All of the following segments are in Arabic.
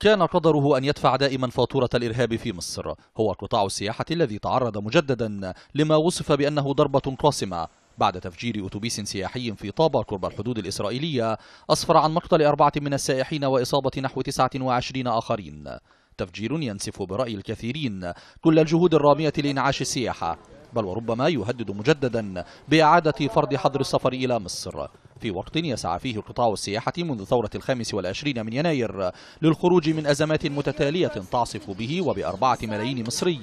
كان قدره أن يدفع دائما فاتورة الإرهاب في مصر هو قطاع السياحة الذي تعرض مجددا لما وصف بأنه ضربة قاسمة بعد تفجير أتوبيس سياحي في طابا قرب الحدود الإسرائيلية أسفر عن مقتل أربعة من السائحين وإصابة نحو 29 آخرين تفجير ينسف برأي الكثيرين كل الجهود الرامية لإنعاش السياحة بل وربما يهدد مجددا بإعادة فرض حظر السفر إلى مصر في وقت يسعى فيه قطاع السياحة منذ ثورة الخامس والعشرين من يناير للخروج من أزمات متتالية تعصف به وبأربعة ملايين مصري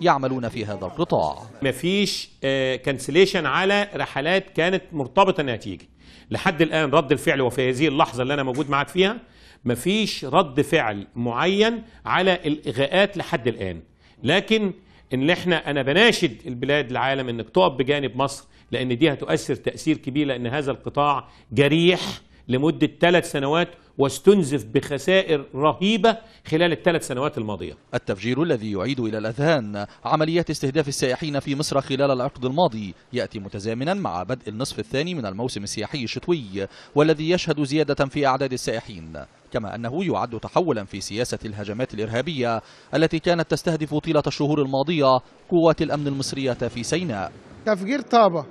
يعملون في هذا القطاع مفيش كانسليشن آه، على رحلات كانت مرتبطة نتيجة لحد الآن رد الفعل وفي هذه اللحظة اللي أنا موجود معاك فيها مفيش رد فعل معين على الإغاءات لحد الآن لكن ان احنا انا بناشد البلاد العالم انك تقف بجانب مصر لان دي هتؤثر تاثير كبير لان هذا القطاع جريح لمدة ثلاث سنوات واستنزف بخسائر رهيبة خلال الثلاث سنوات الماضية التفجير الذي يعيد إلى الأذهان عمليات استهداف السائحين في مصر خلال العقد الماضي يأتي متزامنا مع بدء النصف الثاني من الموسم السياحي الشتوي والذي يشهد زيادة في أعداد السائحين كما أنه يعد تحولا في سياسة الهجمات الإرهابية التي كانت تستهدف طيلة الشهور الماضية قوات الأمن المصرية في سيناء تفجير طابة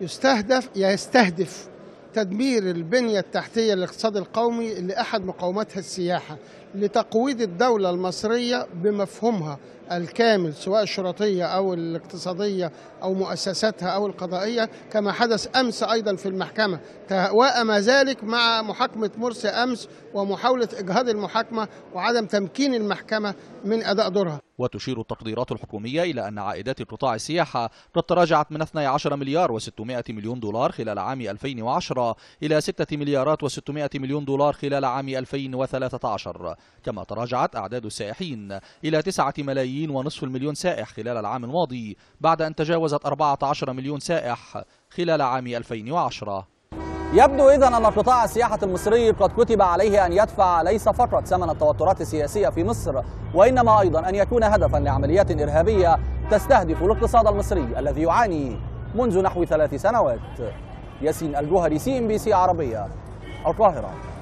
يستهدف يستهدف تدمير البنية التحتية للاقتصاد القومي اللي أحد مقوماتها السياحة لتقويض الدولة المصرية بمفهومها الكامل سواء الشرطية أو الاقتصادية أو مؤسساتها أو القضائية كما حدث أمس أيضا في المحكمة تواءم ذلك مع محاكمة مرسي أمس ومحاولة إجهاض المحاكمة وعدم تمكين المحكمة من أداء دورها وتشير التقديرات الحكومية إلى أن عائدات قطاع السياحة قد تراجعت من 12 مليار و600 مليون دولار خلال عام 2010 إلى 6 مليارات و600 مليون دولار خلال عام 2013 كما تراجعت أعداد السائحين إلى 9 ملايين ونصف المليون سائح خلال العام الماضي بعد أن تجاوزت 14 مليون سائح خلال عام 2010 يبدو إذا أن قطاع السياحة المصري قد كتب عليه أن يدفع ليس فقط ثمن التوترات السياسية في مصر وإنما أيضا أن يكون هدفا لعمليات إرهابية تستهدف الاقتصاد المصري الذي يعاني منذ نحو ثلاث سنوات ياسين الجوهري سي ام بي سي عربية القاهرة